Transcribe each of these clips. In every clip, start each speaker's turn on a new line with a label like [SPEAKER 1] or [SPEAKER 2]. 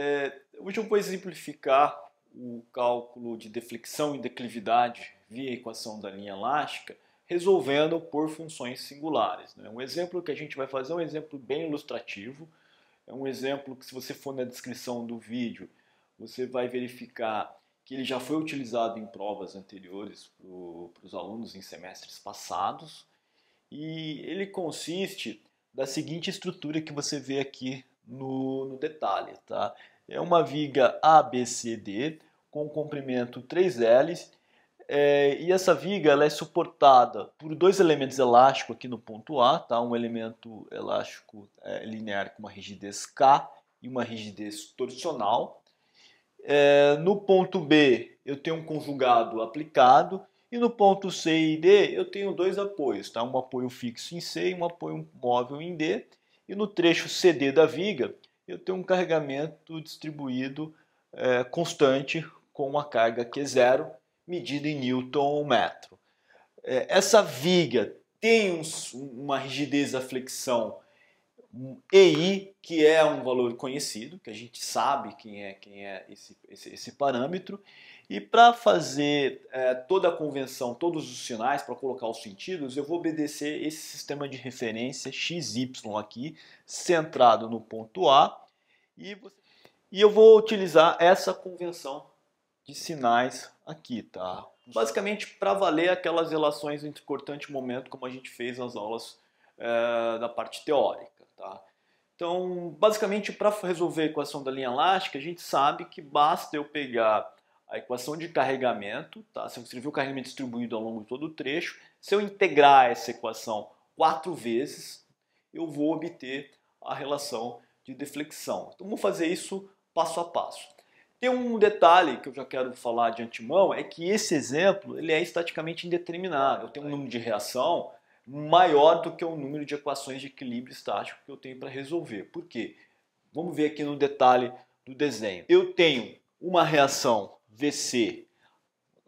[SPEAKER 1] É, hoje eu vou exemplificar o cálculo de deflexão e declividade via equação da linha elástica, resolvendo por funções singulares. Né? Um exemplo que a gente vai fazer é um exemplo bem ilustrativo, é um exemplo que se você for na descrição do vídeo, você vai verificar que ele já foi utilizado em provas anteriores para os alunos em semestres passados, e ele consiste da seguinte estrutura que você vê aqui no, no detalhe, tá? É uma viga ABCD com comprimento 3L é, e essa viga ela é suportada por dois elementos elásticos aqui no ponto A, tá? um elemento elástico é, linear com uma rigidez K e uma rigidez torsional. É, no ponto B eu tenho um conjugado aplicado e no ponto C e D eu tenho dois apoios, tá? um apoio fixo em C e um apoio móvel em D. E no trecho CD da viga, eu tenho um carregamento distribuído é, constante com uma carga Q0 medida em newton ou metro. É, essa viga tem um, uma rigidez da flexão um EI, que é um valor conhecido, que a gente sabe quem é, quem é esse, esse, esse parâmetro, e para fazer é, toda a convenção, todos os sinais, para colocar os sentidos, eu vou obedecer esse sistema de referência XY aqui, centrado no ponto A, e, você... e eu vou utilizar essa convenção de sinais aqui, tá? Basicamente para valer aquelas relações entre cortante e momento, como a gente fez nas aulas é, da parte teórica, tá? Então, basicamente, para resolver a equação da linha elástica, a gente sabe que basta eu pegar a equação de carregamento, tá? se eu escrever o carregamento distribuído ao longo de todo o trecho, se eu integrar essa equação quatro vezes, eu vou obter a relação de deflexão. Então vamos fazer isso passo a passo. Tem um detalhe que eu já quero falar de antemão, é que esse exemplo ele é estaticamente indeterminado. Eu tenho um número de reação maior do que o número de equações de equilíbrio estático que eu tenho para resolver. Por quê? Vamos ver aqui no detalhe do desenho. Eu tenho uma reação VC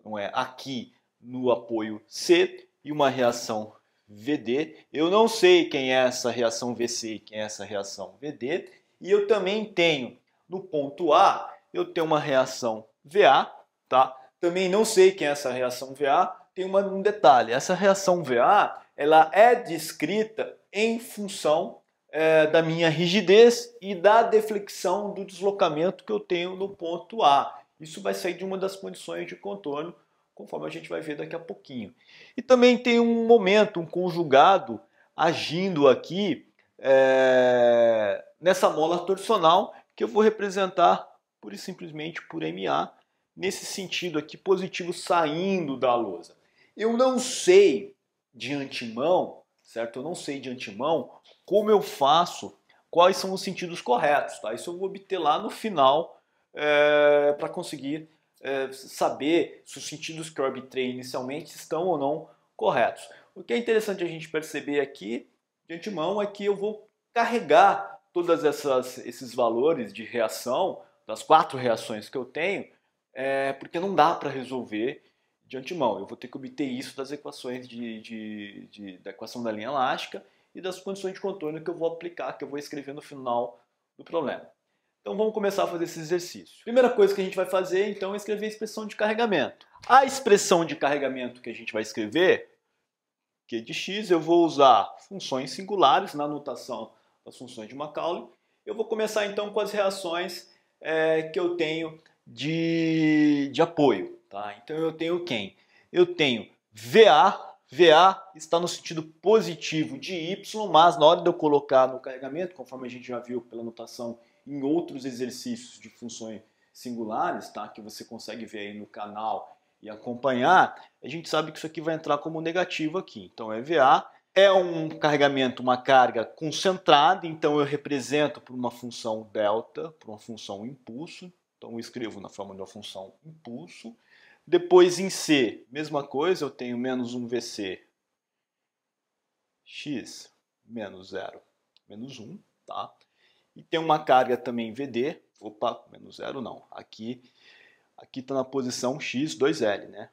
[SPEAKER 1] não é, aqui no apoio C e uma reação VD. Eu não sei quem é essa reação VC e quem é essa reação VD. E eu também tenho no ponto A, eu tenho uma reação VA, tá? Também não sei quem é essa reação VA. Tem uma, um detalhe, essa reação VA, ela é descrita em função é, da minha rigidez e da deflexão do deslocamento que eu tenho no ponto A. Isso vai sair de uma das condições de contorno, conforme a gente vai ver daqui a pouquinho. E também tem um momento, um conjugado agindo aqui é, nessa mola torcional que eu vou representar pura e simplesmente por MA, nesse sentido aqui positivo saindo da lousa. Eu não sei de antemão, certo? Eu não sei de antemão como eu faço, quais são os sentidos corretos, tá? Isso eu vou obter lá no final é, eh, para conseguir é, saber se os sentidos que eu arbitrei inicialmente estão ou não corretos. O que é interessante a gente perceber aqui, de antemão, é que eu vou carregar todos esses valores de reação, das quatro reações que eu tenho, é, porque não dá para resolver de antemão. Eu vou ter que obter isso das equações de, de, de, da equação da linha elástica e das condições de contorno que eu vou aplicar, que eu vou escrever no final do problema. Então vamos começar a fazer esse exercício. Primeira coisa que a gente vai fazer então é escrever a expressão de carregamento. A expressão de carregamento que a gente vai escrever, que é de x, eu vou usar funções singulares na notação das funções de Macaulay. Eu vou começar então com as reações é, que eu tenho de, de apoio. Tá? Então eu tenho quem? Eu tenho VA VA está no sentido positivo de Y, mas na hora de eu colocar no carregamento, conforme a gente já viu pela notação em outros exercícios de funções singulares, tá? que você consegue ver aí no canal e acompanhar, a gente sabe que isso aqui vai entrar como negativo aqui. Então, EVA é, é um carregamento, uma carga concentrada, então eu represento por uma função delta, por uma função impulso. Então, eu escrevo na forma de uma função impulso. Depois, em C, mesma coisa, eu tenho menos 1 VC x menos 0, menos 1, tá? e tem uma carga também VD, opa, menos zero não, aqui aqui está na posição X2L, né?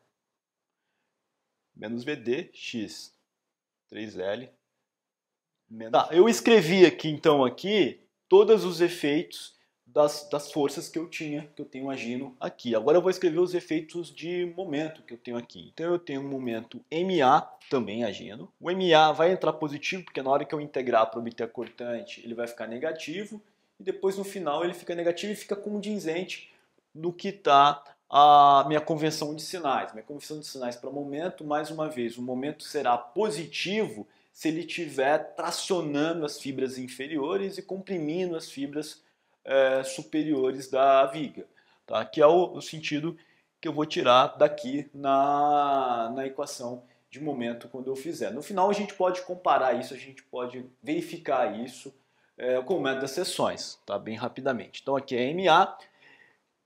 [SPEAKER 1] Menos VD, X, 3L. Menos... Tá, eu escrevi aqui, então, aqui, todos os efeitos das, das forças que eu tinha, que eu tenho agindo aqui. Agora eu vou escrever os efeitos de momento que eu tenho aqui. Então eu tenho um momento MA também agindo. O MA vai entrar positivo, porque na hora que eu integrar para obter a cortante, ele vai ficar negativo. E depois no final ele fica negativo e fica condizente do que está a minha convenção de sinais. Minha convenção de sinais para momento, mais uma vez, o momento será positivo se ele estiver tracionando as fibras inferiores e comprimindo as fibras é, superiores da viga, tá? que é o, o, sentido que eu vou tirar daqui na, na equação de momento quando eu fizer. No final a gente pode comparar isso, a gente pode verificar isso é, com o método das seções, tá? bem rapidamente. Então aqui é MA,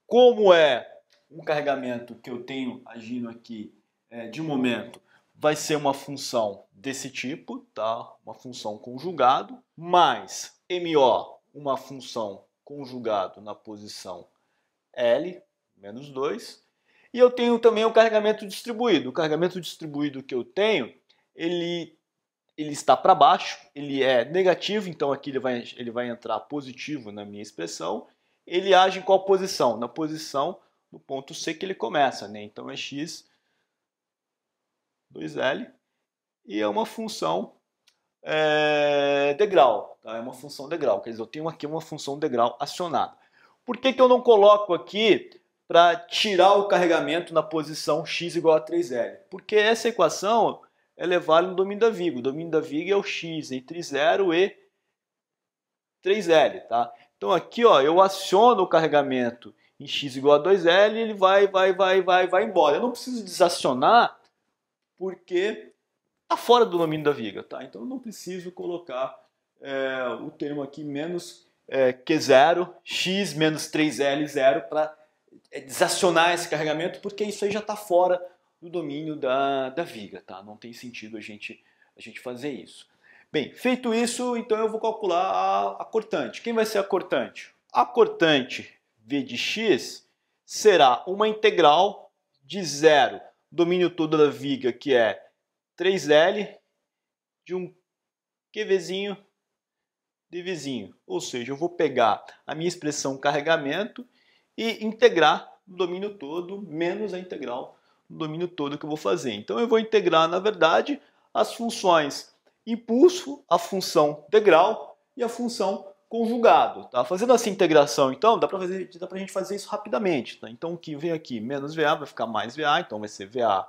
[SPEAKER 1] como é um carregamento que eu tenho agindo aqui é, de momento, vai ser uma função desse tipo, tá? uma função conjugado, mais MO, uma função conjugado na posição L, menos 2. E eu tenho também o carregamento distribuído. O carregamento distribuído que eu tenho, ele, ele está para baixo, ele é negativo, então aqui ele vai, ele vai entrar positivo na minha expressão. Ele age em qual posição? Na posição do ponto C que ele começa. Né? Então é x, 2L, e é uma função é, degrau. Tá? É uma função degrau. Quer dizer, eu tenho aqui uma função degrau acionada. Por que, que eu não coloco aqui para tirar o carregamento na posição x igual a 3L? Porque essa equação ela é válida no domínio da viga. O domínio da viga é o x entre 0 e 3L. Tá? Então aqui ó, eu aciono o carregamento em x igual a 2L ele vai, vai, vai, vai, vai embora. Eu não preciso desacionar porque está fora do domínio da viga, tá? Então eu não preciso colocar é, o termo aqui menos é, Q0, X menos 3L0 para é, desacionar esse carregamento, porque isso aí já está fora do domínio da, da viga, tá? Não tem sentido a gente, a gente fazer isso. Bem, feito isso, então eu vou calcular a, a cortante. Quem vai ser a cortante? A cortante V de x será uma integral de zero, domínio todo da viga, que é 3L de um QVzinho de vizinho. Ou seja, eu vou pegar a minha expressão carregamento e integrar o domínio todo menos a integral do domínio todo que eu vou fazer. Então eu vou integrar, na verdade, as funções impulso, a função degrau e a função conjugado. Tá? Fazendo essa integração, então, dá para a gente fazer isso rapidamente. Tá? Então o que vem aqui menos VA vai ficar mais VA, então vai ser VA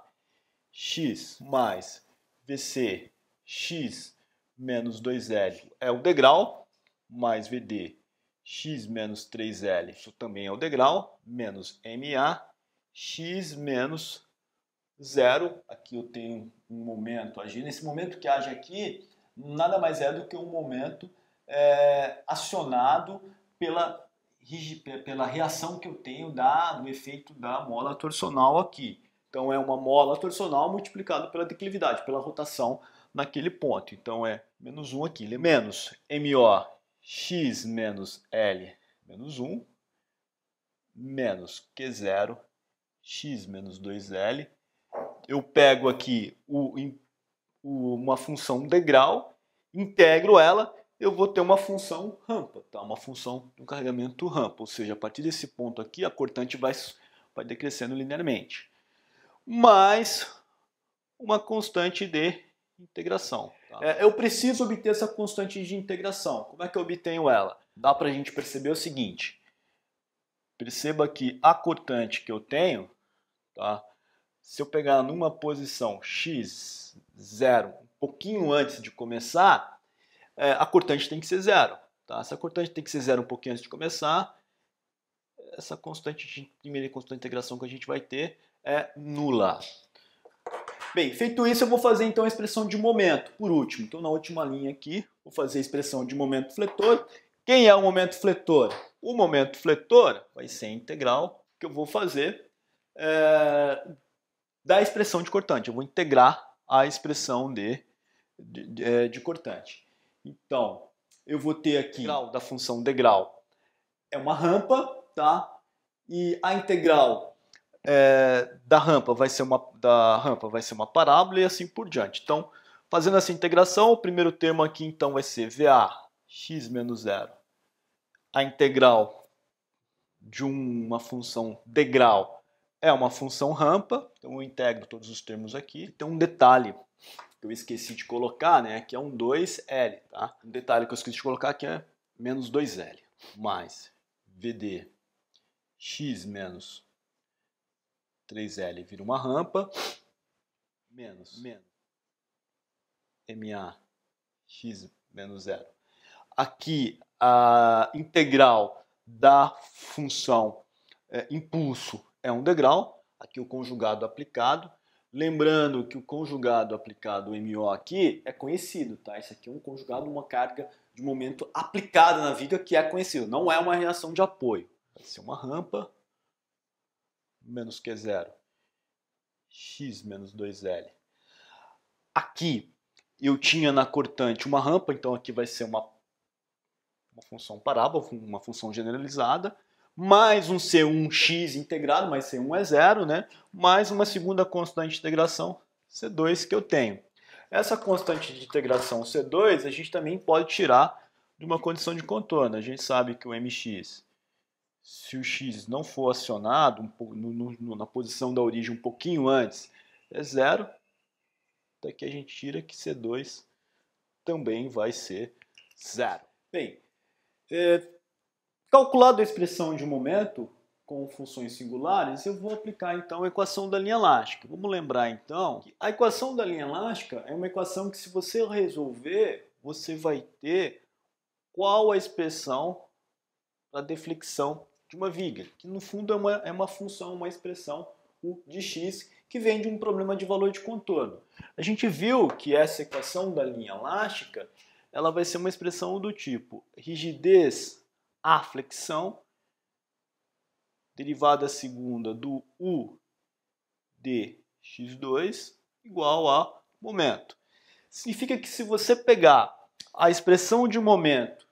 [SPEAKER 1] x mais VC x menos 2L é o degrau, mais VD x menos 3L isso também é o degrau, menos MA x menos zero Aqui eu tenho um momento agindo. Esse momento que age aqui nada mais é do que um momento é, acionado pela, pela reação que eu tenho da, do efeito da mola torsional aqui. Então é uma mola torsional multiplicada pela declividade, pela rotação naquele ponto. Então é menos 1 aqui, é menos MO x menos L menos 1, menos Q0 x menos 2L. Eu pego aqui o, o, uma função degrau, integro ela, eu vou ter uma função rampa, tá? uma função de um carregamento rampa. Ou seja, a partir desse ponto aqui, a cortante vai, vai decrescendo linearmente mas uma constante de integração. Tá? É, eu preciso obter essa constante de integração. Como é que eu obtenho ela? Dá para a gente perceber o seguinte. Perceba que a cortante que eu tenho, tá? se eu pegar numa posição x, zero, um pouquinho antes de começar, é, a cortante tem que ser zero. Tá? Se a cortante tem que ser zero um pouquinho antes de começar, essa constante de primeira constante de integração que a gente vai ter é nula. Bem, feito isso, eu vou fazer então a expressão de momento, por último. Então, na última linha aqui, vou fazer a expressão de momento fletor. Quem é o momento fletor? O momento fletor vai ser integral, que eu vou fazer é, da expressão de cortante. Eu vou integrar a expressão de, de, de, é, de cortante. Então, eu vou ter aqui da função degrau é uma rampa, tá? E a integral é, da rampa vai ser uma da rampa vai ser uma parábola e assim por diante. Então, fazendo essa integração, o primeiro termo aqui então vai ser VA x menos zero, a integral de uma função degrau é uma função rampa, então eu integro todos os termos aqui. Tem um detalhe que eu esqueci de colocar, né, que é um 2L, tá? Um detalhe que eu esqueci de colocar aqui é menos 2L, mais VD x menos 3L vira uma rampa, menos, menos MA x menos zero. Aqui a integral da função é, impulso é um degrau, aqui o conjugado aplicado. Lembrando que o conjugado aplicado MO aqui é conhecido, tá? Isso aqui é um conjugado, uma carga de momento aplicada na viga que é conhecido, não é uma reação de apoio. Vai ser uma rampa menos Q0, x menos 2L. Aqui eu tinha na cortante uma rampa, então aqui vai ser uma, uma função parábola, uma função generalizada, mais um C1x integrado, mais C1 é zero, né? mais uma segunda constante de integração, C2, que eu tenho. Essa constante de integração C2 a gente também pode tirar de uma condição de contorno. A gente sabe que o mx se o x não for acionado um, no, no, na posição da origem um pouquinho antes, é zero. até que a gente tira que C2 também vai ser zero. Bem, é, calculado a expressão de momento com funções singulares, eu vou aplicar então a equação da linha elástica. Vamos lembrar então que a equação da linha elástica é uma equação que se você resolver, você vai ter qual a expressão da deflexão de uma viga, que no fundo é uma, é uma função, uma expressão U de x, que vem de um problema de valor de contorno. A gente viu que essa equação da linha elástica ela vai ser uma expressão do tipo rigidez A flexão, derivada segunda do U de x2 igual a momento. Significa que se você pegar a expressão de momento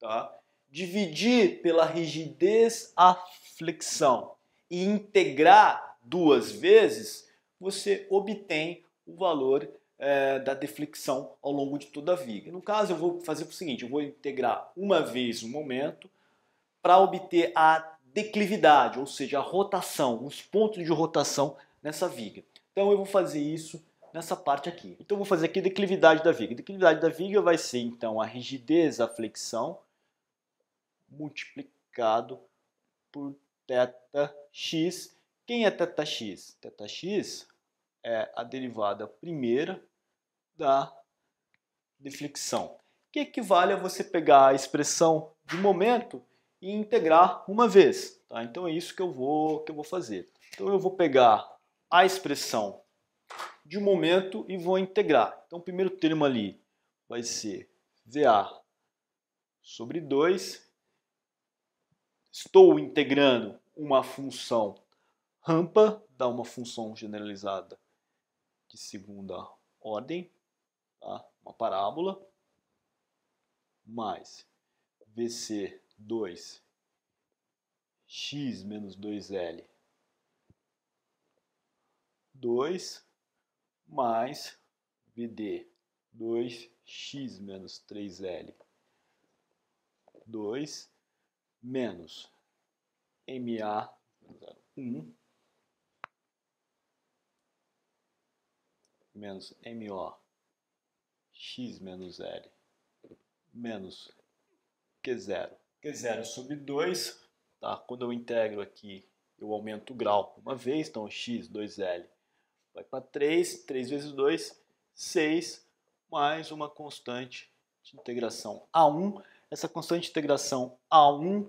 [SPEAKER 1] tá, dividir pela rigidez a flexão e integrar duas vezes, você obtém o valor é, da deflexão ao longo de toda a viga. No caso, eu vou fazer o seguinte: eu vou integrar uma vez o momento para obter a declividade, ou seja, a rotação, os pontos de rotação nessa viga. Então eu vou fazer isso nessa parte aqui. Então eu vou fazer aqui a declividade da viga. A declividade da viga vai ser então a rigidez, a flexão multiplicado por θx. Quem é θx? θx é a derivada primeira da deflexão, que equivale a você pegar a expressão de momento e integrar uma vez. Tá? Então é isso que eu, vou, que eu vou fazer. Então eu vou pegar a expressão de momento e vou integrar. Então o primeiro termo ali vai ser VA sobre 2 estou integrando uma função rampa, dá uma função generalizada de segunda ordem, tá? uma parábola, mais VC2 x menos 2L 2 mais VD 2x menos 3L 2 menos MA01 menos MO x menos L menos Q0. Q0 sobre 2, tá? quando eu integro aqui, eu aumento o grau uma vez, então x, 2L vai para 3, 3 vezes 2, 6, mais uma constante de integração A1, essa constante integração A1,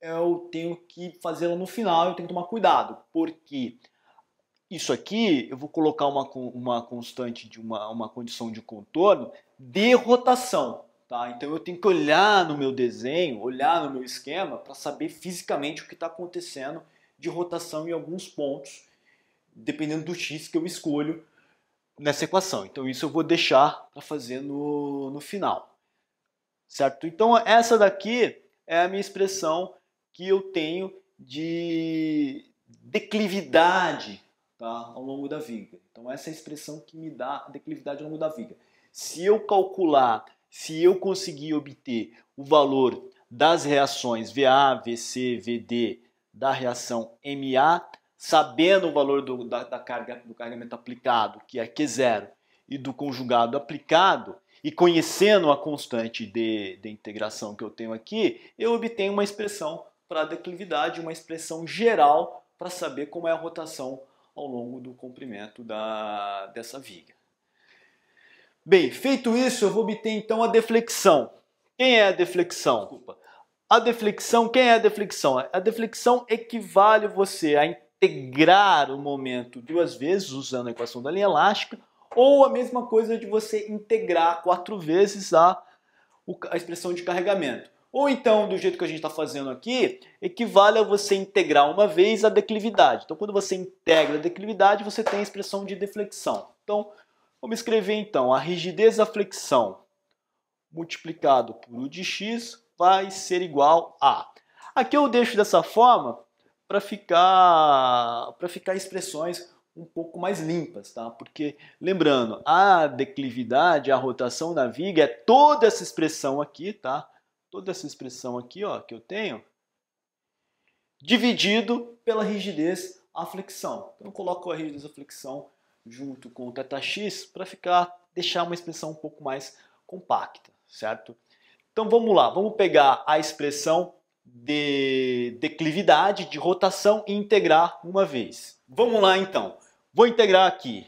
[SPEAKER 1] eu tenho que fazê-la no final, eu tenho que tomar cuidado, porque isso aqui, eu vou colocar uma, uma constante de uma, uma condição de contorno de rotação. Tá? Então eu tenho que olhar no meu desenho, olhar no meu esquema para saber fisicamente o que está acontecendo de rotação em alguns pontos, dependendo do x que eu escolho nessa equação. Então isso eu vou deixar para fazer no, no final certo? Então essa daqui é a minha expressão que eu tenho de declividade tá, ao longo da vida. Então essa é a expressão que me dá a declividade ao longo da vida. Se eu calcular, se eu conseguir obter o valor das reações VA, VC, VD da reação MA, sabendo o valor do, da, da carga, do carregamento aplicado, que é Q0, e do conjugado aplicado, e conhecendo a constante de, de integração que eu tenho aqui, eu obtenho uma expressão para a declividade, uma expressão geral para saber como é a rotação ao longo do comprimento da, dessa viga. Bem, feito isso, eu vou obter então a deflexão. Quem é a deflexão? Desculpa. A deflexão, quem é a deflexão? A deflexão equivale você a integrar o momento duas vezes usando a equação da linha elástica ou a mesma coisa de você integrar quatro vezes a, a expressão de carregamento. Ou então, do jeito que a gente está fazendo aqui, equivale a você integrar uma vez a declividade. Então, quando você integra a declividade, você tem a expressão de deflexão. Então, vamos escrever então, a rigidez da flexão multiplicado por u de x vai ser igual a. Aqui eu deixo dessa forma para ficar, ficar expressões um pouco mais limpas, tá? Porque, lembrando, a declividade, a rotação da viga é toda essa expressão aqui, tá? Toda essa expressão aqui, ó, que eu tenho, dividido pela rigidez à flexão. Então, eu coloco a rigidez à flexão junto com o θx para ficar, deixar uma expressão um pouco mais compacta, certo? Então, vamos lá, vamos pegar a expressão de declividade, de rotação e integrar uma vez. Vamos lá, então. Vou integrar aqui.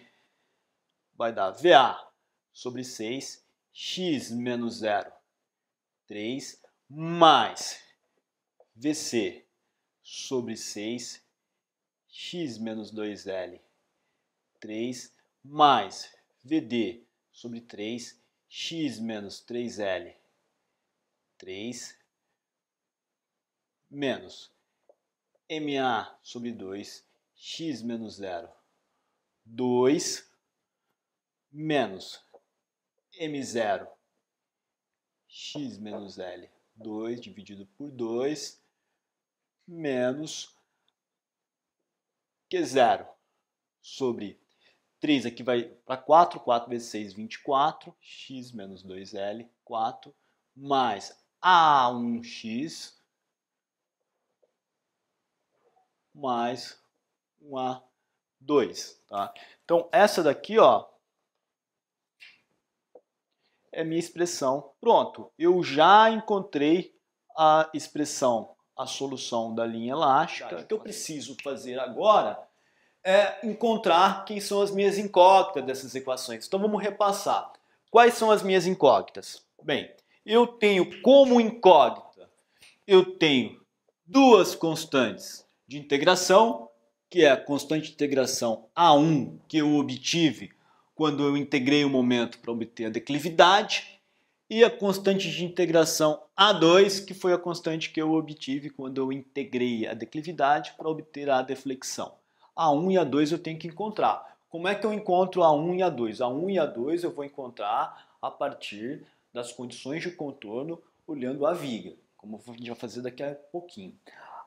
[SPEAKER 1] Vai dar VA sobre 6, x menos 0, 3, mais VC sobre 6, x menos 2L, 3, mais VD sobre 3, x menos 3L, 3, menos MA sobre 2, x menos 0, 2 menos m0 x menos L, 2 dividido por 2, menos Q0 sobre 3, aqui vai para 4, 4 vezes 6, 24, x menos 2L, 4, mais A1x, mais 1 A 2. Tá? Então, essa daqui ó, é minha expressão. Pronto, eu já encontrei a expressão, a solução da linha elástica. O que eu preciso fazer agora é encontrar quem são as minhas incógnitas dessas equações. Então, vamos repassar. Quais são as minhas incógnitas? Bem, eu tenho como incógnita, eu tenho duas constantes de integração que é a constante de integração A1 que eu obtive quando eu integrei o momento para obter a declividade, e a constante de integração A2, que foi a constante que eu obtive quando eu integrei a declividade para obter a deflexão. A1 e A2 eu tenho que encontrar. Como é que eu encontro A1 e A2? A1 e A2 eu vou encontrar a partir das condições de contorno olhando a viga, como a gente vai fazer daqui a pouquinho.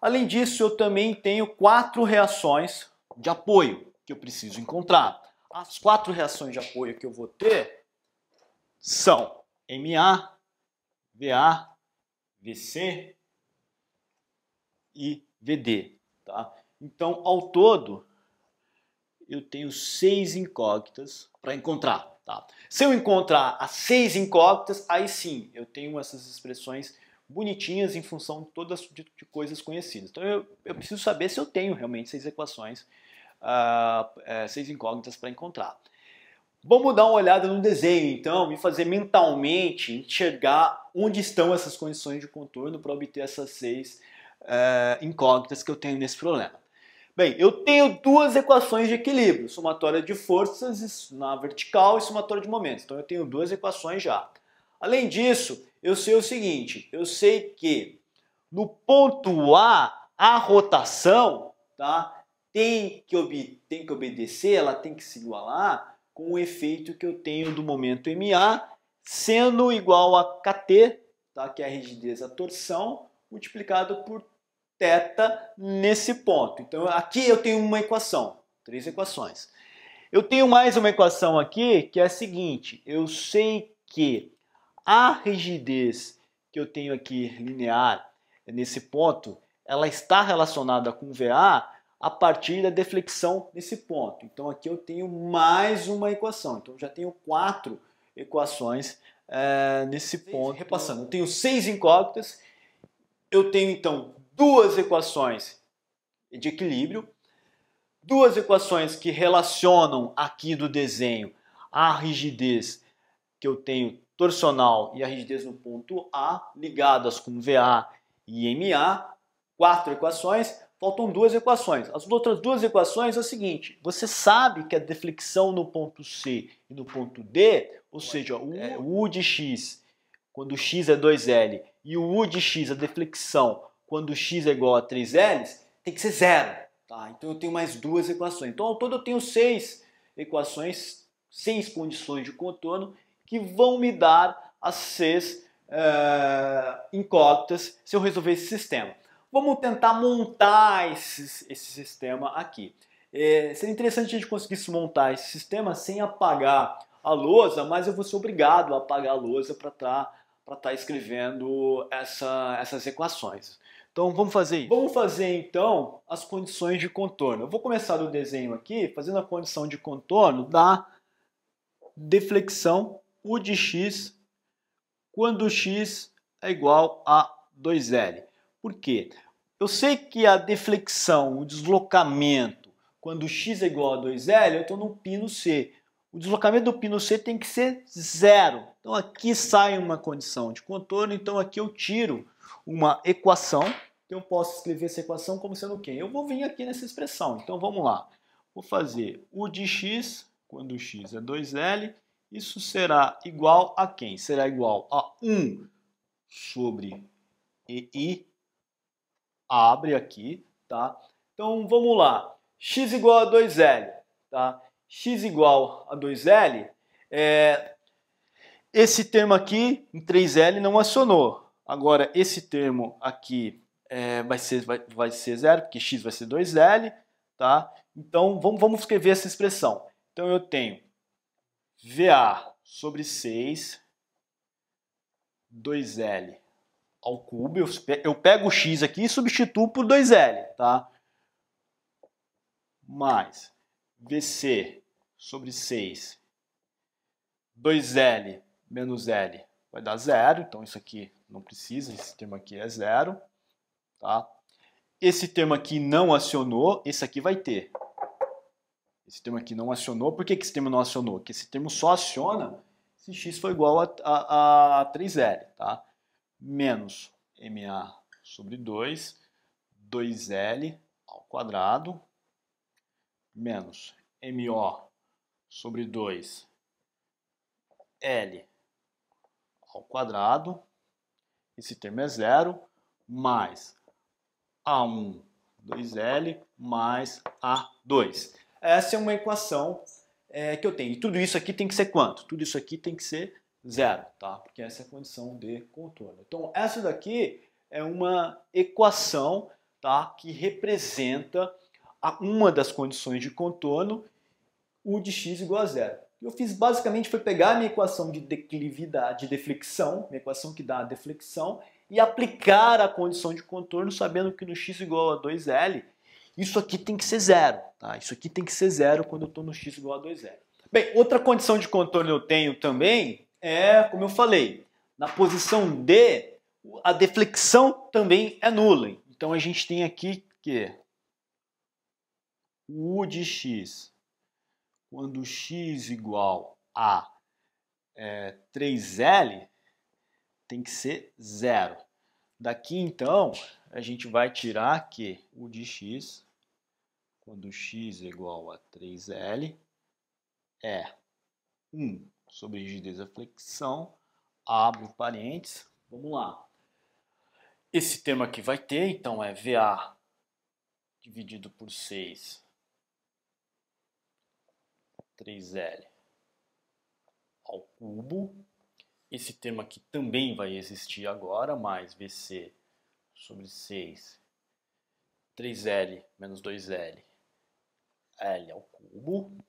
[SPEAKER 1] Além disso, eu também tenho quatro reações de apoio que eu preciso encontrar. As quatro reações de apoio que eu vou ter são MA, VA, VC e VD. Tá? Então, ao todo, eu tenho seis incógnitas para encontrar. Tá? Se eu encontrar as seis incógnitas, aí sim eu tenho essas expressões bonitinhas em função de todas de, de coisas conhecidas. Então eu, eu, preciso saber se eu tenho realmente seis equações, uh, é, seis incógnitas para encontrar. Vamos dar uma olhada no desenho então e fazer mentalmente enxergar onde estão essas condições de contorno para obter essas seis uh, incógnitas que eu tenho nesse problema. Bem, eu tenho duas equações de equilíbrio, somatória de forças na vertical e somatória de momentos. Então eu tenho duas equações já. Além disso, eu sei o seguinte, eu sei que no ponto A, a rotação tá, tem, que tem que obedecer, ela tem que se igualar com o efeito que eu tenho do momento MA, sendo igual a KT, tá, que é a rigidez, da torção, multiplicado por θ nesse ponto. Então aqui eu tenho uma equação, três equações. Eu tenho mais uma equação aqui que é a seguinte, eu sei que a rigidez que eu tenho aqui linear nesse ponto, ela está relacionada com VA a partir da deflexão nesse ponto. Então aqui eu tenho mais uma equação. Então já tenho quatro equações é, nesse ponto. Repassando, eu tenho seis incógnitas. Eu tenho então duas equações de equilíbrio, duas equações que relacionam aqui do desenho a rigidez que eu tenho torsional e a rigidez no ponto A, ligadas com VA e MA, quatro equações, faltam duas equações. As outras duas equações é o seguinte: você sabe que a deflexão no ponto C e no ponto D, ou seja, o é. U de x quando x é 2L e o U de x, a deflexão, quando x é igual a 3L, tem que ser zero. Tá? Então eu tenho mais duas equações. Então ao todo eu tenho seis equações, seis condições de contorno que vão me dar as uh, incógnitas se eu resolver esse sistema. Vamos tentar montar esse, esse sistema aqui. É, seria interessante a gente conseguisse montar esse sistema sem apagar a lousa, mas eu vou ser obrigado a apagar a lousa para estar tá, tá escrevendo essa, essas equações. Então vamos fazer isso. Vamos fazer então as condições de contorno. Eu vou começar do desenho aqui fazendo a condição de contorno da deflexão u de x quando x é igual a 2L. Por quê? Eu sei que a deflexão, o deslocamento, quando x é igual a 2L, eu estou no pino C. O deslocamento do pino C tem que ser zero. Então aqui sai uma condição de contorno, então aqui eu tiro uma equação. Então eu posso escrever essa equação como sendo quem? Eu vou vir aqui nessa expressão. Então vamos lá. Vou fazer u de x, quando x é 2L, isso será igual a quem? Será igual a 1 sobre EI. abre aqui, tá? Então vamos lá, x igual a 2l, tá? x igual a 2l, é... esse termo aqui em 3l não acionou. Agora esse termo aqui é, vai, ser, vai, vai ser zero, porque x vai ser 2l, tá? Então vamos, vamos escrever essa expressão. Então eu tenho VA sobre 6, 2L ao cubo. Eu, pego o x aqui e substituo por 2L, tá? Mais VC sobre 6, 2L menos L vai dar zero, então isso aqui não precisa, esse termo aqui é zero, tá? Esse termo aqui não acionou, esse aqui vai ter. Esse termo aqui não acionou. Por que, que esse termo não acionou? Porque esse termo só aciona se x for igual a, a, a 3L, tá? Menos MA sobre 2, 2L ao quadrado, menos MO sobre 2, L ao quadrado, esse termo é zero, mais A1, 2L, mais A2. Essa é uma equação é, que eu tenho. E tudo isso aqui tem que ser quanto? Tudo isso aqui tem que ser zero, tá? Porque essa é a condição de contorno. Então, essa daqui é uma equação tá? que representa a uma das condições de contorno, u de x igual a zero. Eu fiz basicamente foi pegar a minha equação de declividade, de deflexão, minha equação que dá a deflexão, e aplicar a condição de contorno sabendo que no x igual a 2L isso aqui tem que ser zero, tá? Isso aqui tem que ser zero quando eu estou no x igual a 2 zero. Bem, outra condição de contorno eu tenho também é, como eu falei, na posição D, a deflexão também é nula. Então a gente tem aqui que u de x, quando x igual a é, 3L, tem que ser zero. Daqui então, a gente vai tirar que o de x, quando x é igual a 3L, é 1 sobre rigidez da flexão, abro parênteses, vamos lá. Esse termo aqui vai ter, então é VA dividido por 6, 3L ao cubo, esse termo aqui também vai existir agora, mais VC sobre 6, 3L menos 2L, L ao cubo.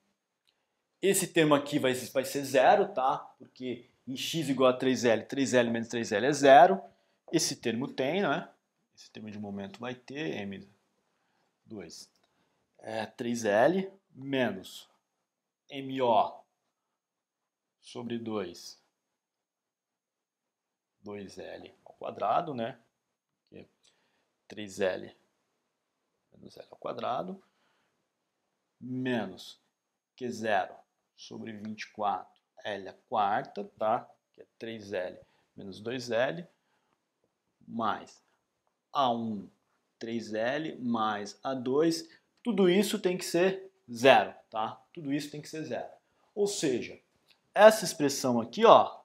[SPEAKER 1] Esse termo aqui vai, vai ser zero, tá? Porque em x igual a 3L, 3L menos 3L é zero. Esse termo tem, né? Esse termo de momento vai ter M2. É 3L menos MO sobre 2 2L ao quadrado, né? 3L é menos L ao quadrado, menos Q0 sobre 24L à quarta, tá? Que é 3L menos 2L, mais A1, 3L, mais A2, tudo isso tem que ser zero, tá? Tudo isso tem que ser zero. Ou seja, essa expressão aqui, ó,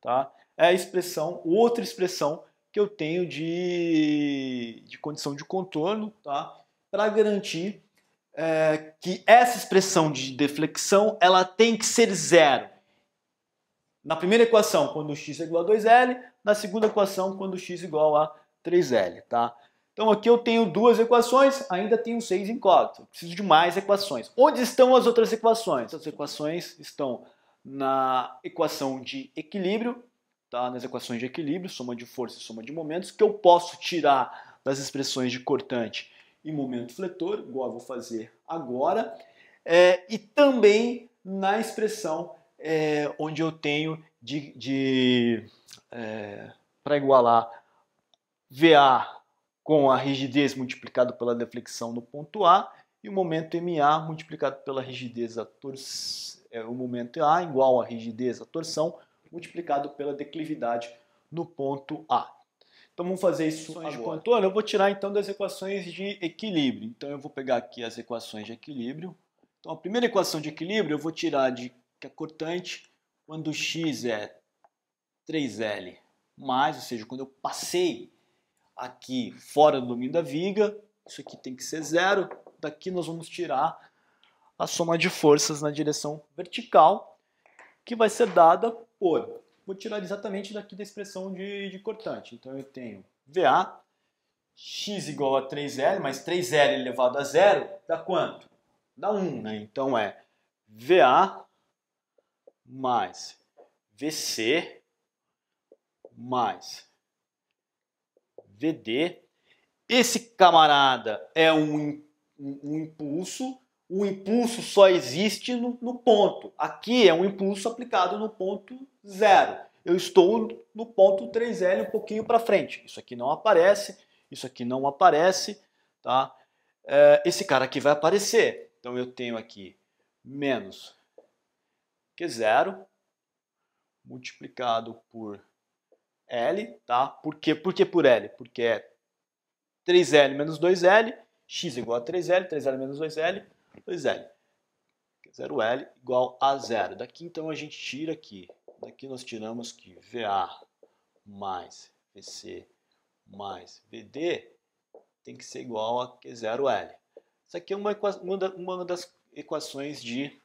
[SPEAKER 1] tá? é a expressão, outra expressão que eu tenho de, de condição de contorno, tá? Para garantir é, que essa expressão de deflexão ela tem que ser zero. Na primeira equação, quando x é igual a 2L, na segunda equação, quando x é igual a 3L, tá? Então aqui eu tenho duas equações, ainda tenho seis incógnitas. Preciso de mais equações. Onde estão as outras equações? As equações estão na equação de equilíbrio tá? nas equações de equilíbrio, soma de força e soma de momentos, que eu posso tirar das expressões de cortante e momento fletor, igual eu vou fazer agora, é, e também na expressão é, onde eu tenho de, de é, para igualar VA com a rigidez multiplicado pela deflexão no ponto A e o momento MA multiplicado pela rigidez a torção, é, o momento A igual a rigidez a torção multiplicado pela declividade no ponto A. Então vamos fazer isso agora. de contorno. Eu vou tirar então das equações de equilíbrio. Então eu vou pegar aqui as equações de equilíbrio. Então a primeira equação de equilíbrio eu vou tirar de que a é cortante quando x é 3L mais, ou seja, quando eu passei aqui fora do domínio da viga, isso aqui tem que ser zero. Daqui nós vamos tirar a soma de forças na direção vertical que vai ser dada por, vou tirar exatamente daqui da expressão de, de cortante. Então eu tenho VA, x igual a 3L, mais 3L elevado a zero, dá quanto? Dá 1, né? Então é VA mais VC mais VD. Esse camarada é um, um, um impulso, o impulso só existe no, no, ponto. Aqui é um impulso aplicado no ponto zero. Eu estou no ponto 3L um pouquinho para frente. Isso aqui não aparece, isso aqui não aparece, tá? É, esse cara aqui vai aparecer. Então eu tenho aqui menos Q0 multiplicado por L, tá? Por quê? Por que por L? Porque é 3L menos 2L, x igual a 3L, 3L menos 2L, 2L. É. 0L igual a zero. Daqui então a gente tira aqui. Daqui nós tiramos que VA mais VC mais VD tem que ser igual a Q0L. Isso aqui é uma, uma das equações de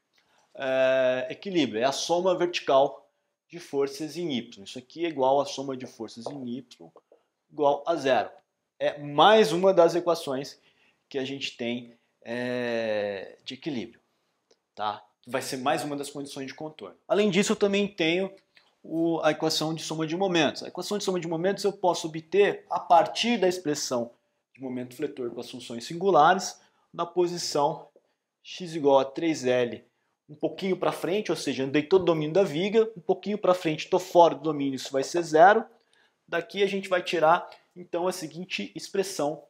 [SPEAKER 1] é, equilíbrio. É a soma vertical de forças em Y. Isso aqui é igual a soma de forças em Y igual a zero. É mais uma das equações que a gente tem é, de equilíbrio, tá? Vai ser mais uma das condições de contorno. Além disso, eu também tenho o, a equação de soma de momentos. A equação de soma de momentos eu posso obter a partir da expressão de momento fletor com as funções singulares na posição x igual a 3L um pouquinho para frente, ou seja, andei todo o domínio da viga, um pouquinho para frente, estou fora do domínio, isso vai ser zero. Daqui a gente vai tirar, então, a seguinte expressão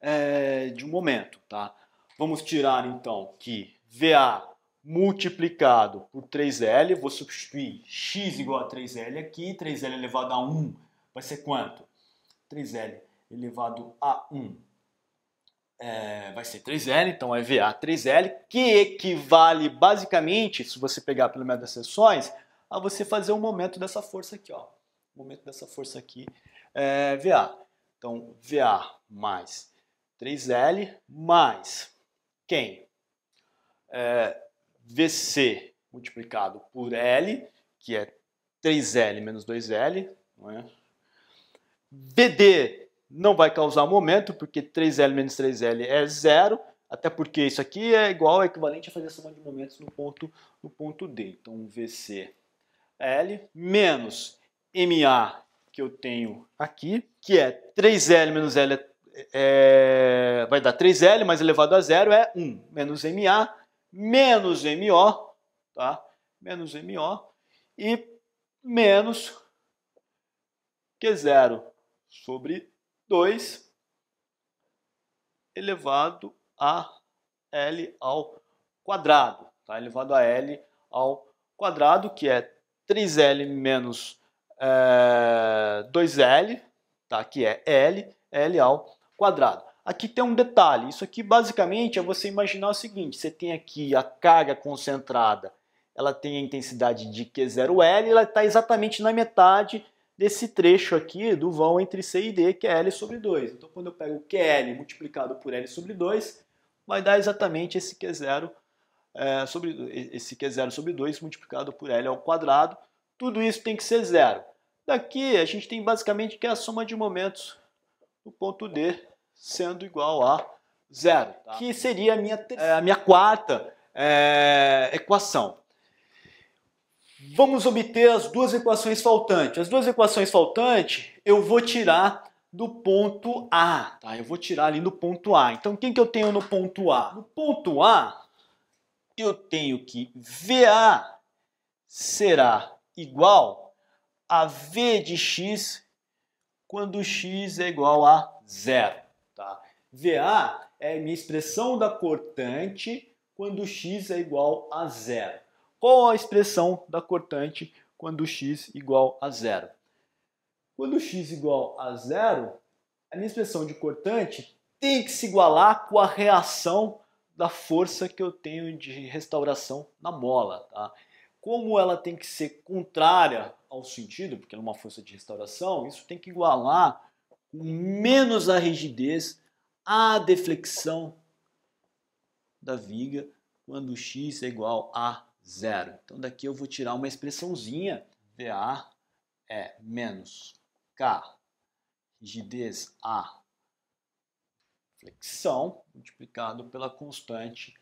[SPEAKER 1] é, de um momento. Tá? Vamos tirar então que VA multiplicado por 3L, vou substituir x igual a 3L aqui, 3L elevado a 1 vai ser quanto? 3L elevado a 1 é, vai ser 3L, então é VA 3L, que equivale basicamente, se você pegar pelo método das seções, a você fazer o um momento dessa força aqui, ó. O momento dessa força aqui é VA. Então, VA mais 3L mais quem? É, VC multiplicado por L, que é 3L menos 2L, não é? VD não vai causar momento, porque 3L menos 3L é zero, até porque isso aqui é igual, é equivalente a fazer a soma de momentos no ponto, no ponto D. Então, VC L menos MA que eu tenho aqui, que é 3L menos L é é, vai dar 3L mais elevado a zero é 1, menos MA, menos MO, tá? Menos MO e menos Q0 sobre 2 elevado a L ao quadrado, tá? Elevado a L ao quadrado, que é 3L menos é, 2L, tá? Que é L, L ao quadrado quadrado. Aqui tem um detalhe, isso aqui basicamente é você imaginar o seguinte, você tem aqui a carga concentrada, ela tem a intensidade de Q0L, ela está exatamente na metade desse trecho aqui do vão entre C e D, que é L sobre 2. Então quando eu pego QL multiplicado por L sobre 2, vai dar exatamente esse Q0 é, sobre esse Q0 sobre 2 multiplicado por L ao quadrado. Tudo isso tem que ser zero. Daqui a gente tem basicamente que é a soma de momentos do ponto D sendo igual a zero, tá. que seria a minha, é, a minha quarta é, equação. Vamos obter as duas equações faltantes. As duas equações faltantes eu vou tirar do ponto A, tá? Eu vou tirar ali do ponto A. Então, quem que eu tenho no ponto A? No ponto A, eu tenho que VA será igual a V de x quando x é igual a zero. VA é minha expressão da cortante quando x é igual a zero. Qual a expressão da cortante quando x igual a zero? Quando x igual a zero, a minha expressão de cortante tem que se igualar com a reação da força que eu tenho de restauração na mola. Tá? Como ela tem que ser contrária ao sentido, porque é uma força de restauração, isso tem que igualar com menos a rigidez a deflexão da viga quando x é igual a zero. Então daqui eu vou tirar uma expressãozinha, VA é menos K, rigidez A, flexão, multiplicado pela constante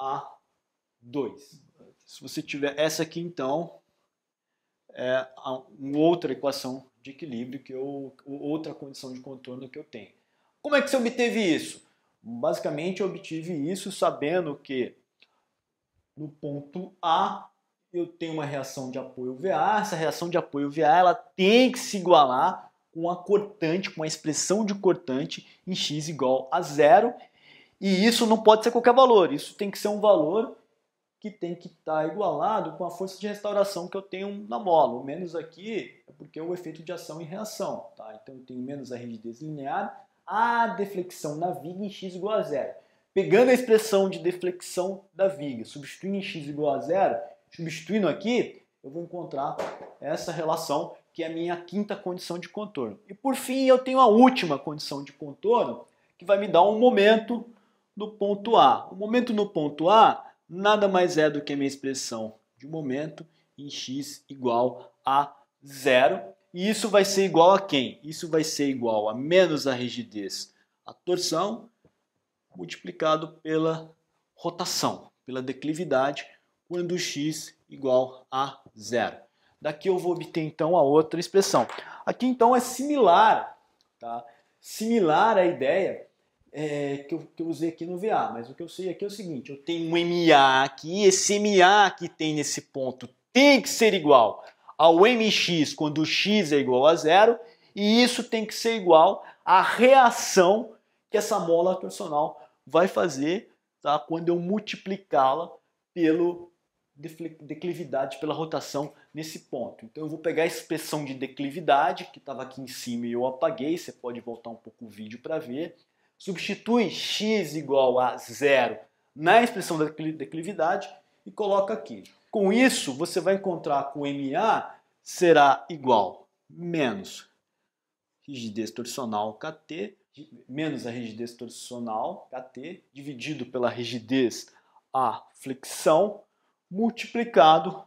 [SPEAKER 1] A2. Se você tiver essa aqui, então, é uma outra equação de equilíbrio, que eu, outra condição de contorno que eu tenho. Como é que você obteve isso? Basicamente, eu obtive isso sabendo que no ponto A eu tenho uma reação de apoio VA, essa reação de apoio VA ela tem que se igualar com a cortante, com a expressão de cortante em x igual a zero, e isso não pode ser qualquer valor, isso tem que ser um valor que tem que estar tá igualado com a força de restauração que eu tenho na mola. O menos aqui é porque é o efeito de ação e reação. Tá? Então eu tenho menos a rigidez linear a deflexão na viga em x igual a zero. Pegando a expressão de deflexão da viga, substituindo em x igual a zero, substituindo aqui, eu vou encontrar essa relação que é a minha quinta condição de contorno. E por fim, eu tenho a última condição de contorno, que vai me dar um momento no ponto A. O momento no ponto A nada mais é do que a minha expressão de momento em x igual a zero, e isso vai ser igual a quem? Isso vai ser igual a menos a rigidez, a torção, multiplicado pela rotação, pela declividade, quando x igual a zero. Daqui eu vou obter então a outra expressão. Aqui então é similar, tá? similar à ideia é, que, eu, que, eu, usei aqui no VA, mas o que eu sei aqui é o seguinte, eu tenho um MA aqui, esse MA que tem nesse ponto tem que ser igual ao mx quando x é igual a zero, e isso tem que ser igual à reação que essa mola torsional vai fazer tá, quando eu multiplicá-la pelo declividade, pela rotação nesse ponto. Então eu vou pegar a expressão de declividade, que estava aqui em cima e eu apaguei, você pode voltar um pouco o vídeo para ver. Substitui x igual a zero na expressão da declividade e coloca aqui. Com isso, você vai encontrar que o MA será igual menos rigidez torsional KT, menos a rigidez torsional KT, dividido pela rigidez A flexão, multiplicado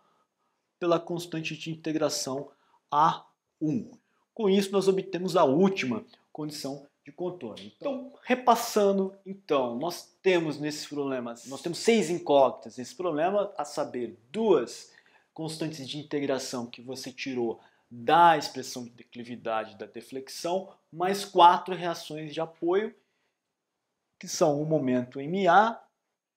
[SPEAKER 1] pela constante de integração A1. Com isso, nós obtemos a última condição de contorno. Então, então, repassando, então, nós temos nesses problemas, nós temos seis incógnitas nesse problema, a saber, duas constantes de integração que você tirou da expressão de declividade da deflexão, mais quatro reações de apoio, que são o momento MA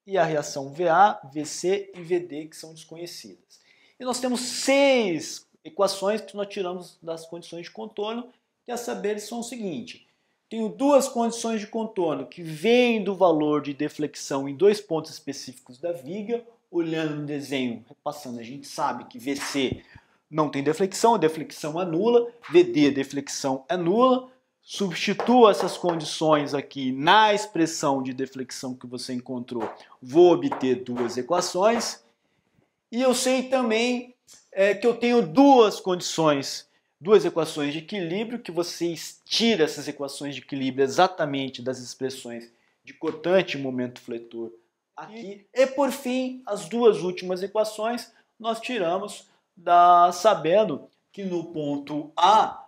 [SPEAKER 1] e a reação VA, VC e VD, que são desconhecidas. E nós temos seis equações que nós tiramos das condições de contorno, que a saber são o seguinte: tenho duas condições de contorno que vêm do valor de deflexão em dois pontos específicos da viga. Olhando no desenho, repassando, a gente sabe que VC não tem deflexão, a deflexão anula, VD, deflexão é nula Substitua essas condições aqui na expressão de deflexão que você encontrou. Vou obter duas equações. E eu sei também é, que eu tenho duas condições duas equações de equilíbrio, que você estira essas equações de equilíbrio exatamente das expressões de cortante e momento fletor aqui. E, por fim, as duas últimas equações nós tiramos da sabendo que no ponto A,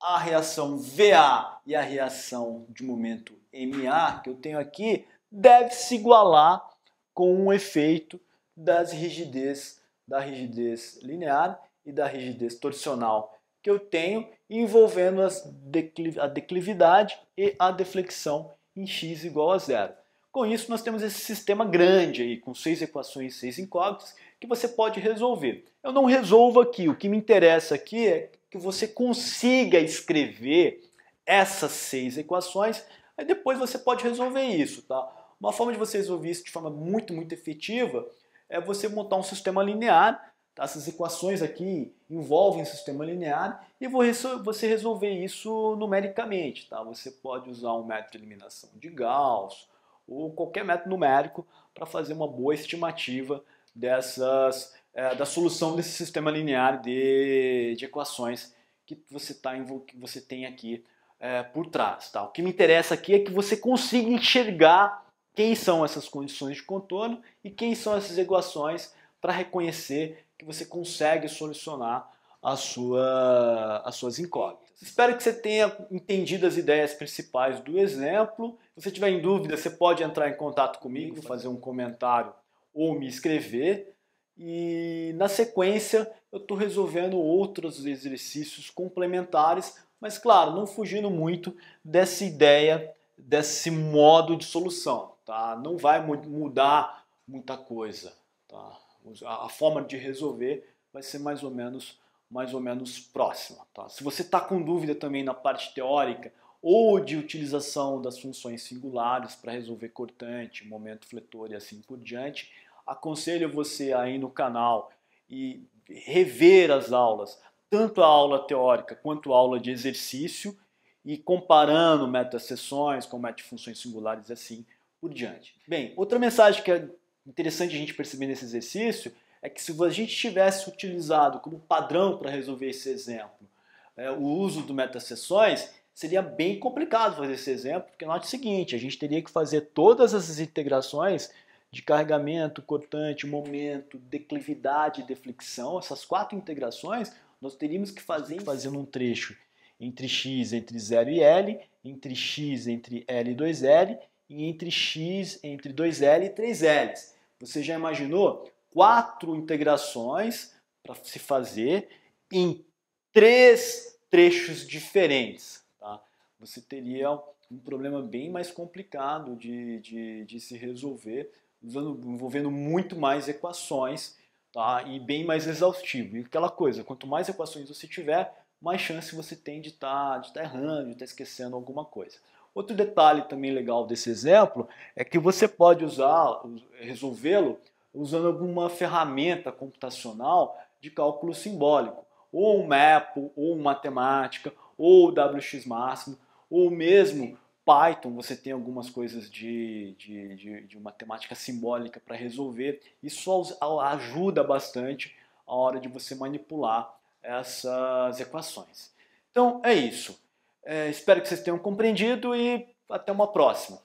[SPEAKER 1] a reação VA e a reação de momento MA que eu tenho aqui deve se igualar com o um efeito das rigidez da rigidez linear e da rigidez torsional que eu tenho envolvendo a declividade e a deflexão em x igual a zero. Com isso, nós temos esse sistema grande aí, com seis equações e seis incógnitas, que você pode resolver. Eu não resolvo aqui, o que me interessa aqui é que você consiga escrever essas seis equações, aí depois você pode resolver isso, tá? Uma forma de você resolver isso de forma muito, muito efetiva é você montar um sistema linear Tá? Essas equações aqui envolvem um sistema linear e você resolver isso numericamente. Tá? Você pode usar um método de eliminação de Gauss ou qualquer método numérico para fazer uma boa estimativa dessas, é, da solução desse sistema linear de, de equações que você, tá, que você tem aqui é, por trás. Tá? O que me interessa aqui é que você consiga enxergar quem são essas condições de contorno e quem são essas equações para reconhecer que você consegue solucionar a sua, as suas incógnitas. Espero que você tenha entendido as ideias principais do exemplo. Se você tiver em dúvida, você pode entrar em contato comigo, fazer um comentário ou me escrever. E na sequência, eu estou resolvendo outros exercícios complementares, mas claro, não fugindo muito dessa ideia, desse modo de solução. Tá? Não vai mudar muita coisa. Tá? a forma de resolver vai ser mais ou menos mais ou menos próxima. Tá? Se você está com dúvida também na parte teórica ou de utilização das funções singulares para resolver cortante, momento fletor e assim por diante, aconselho você aí no canal e rever as aulas, tanto a aula teórica quanto a aula de exercício e comparando meta sessões com meta funções singulares e assim por diante. Bem, outra mensagem que é interessante a gente perceber nesse exercício é que se a gente tivesse utilizado como padrão para resolver esse exemplo é, o uso do meta-sessões, seria bem complicado fazer esse exemplo, porque note o seguinte, a gente teria que fazer todas essas integrações de carregamento, cortante, momento, declividade e deflexão, essas quatro integrações, nós teríamos que fazer fazendo um trecho entre x entre 0 e L, entre x entre L e 2L e entre x entre 2L e 3L. Você já imaginou quatro integrações para se fazer em três trechos diferentes? Tá? Você teria um problema bem mais complicado de, de, de se resolver, usando, envolvendo muito mais equações tá? e bem mais exaustivo. E aquela coisa, quanto mais equações você tiver, mais chance você tem de estar tá, de tá errando, de estar tá esquecendo alguma coisa. Outro detalhe também legal desse exemplo é que você pode usar, resolvê-lo usando alguma ferramenta computacional de cálculo simbólico, ou um Mapo, ou matemática, ou WX máximo, ou mesmo Python, você tem algumas coisas de, de, de, de matemática simbólica para resolver. Isso ajuda bastante a hora de você manipular essas equações. Então é isso. É, espero que vocês tenham compreendido e até uma próxima.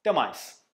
[SPEAKER 1] Até mais.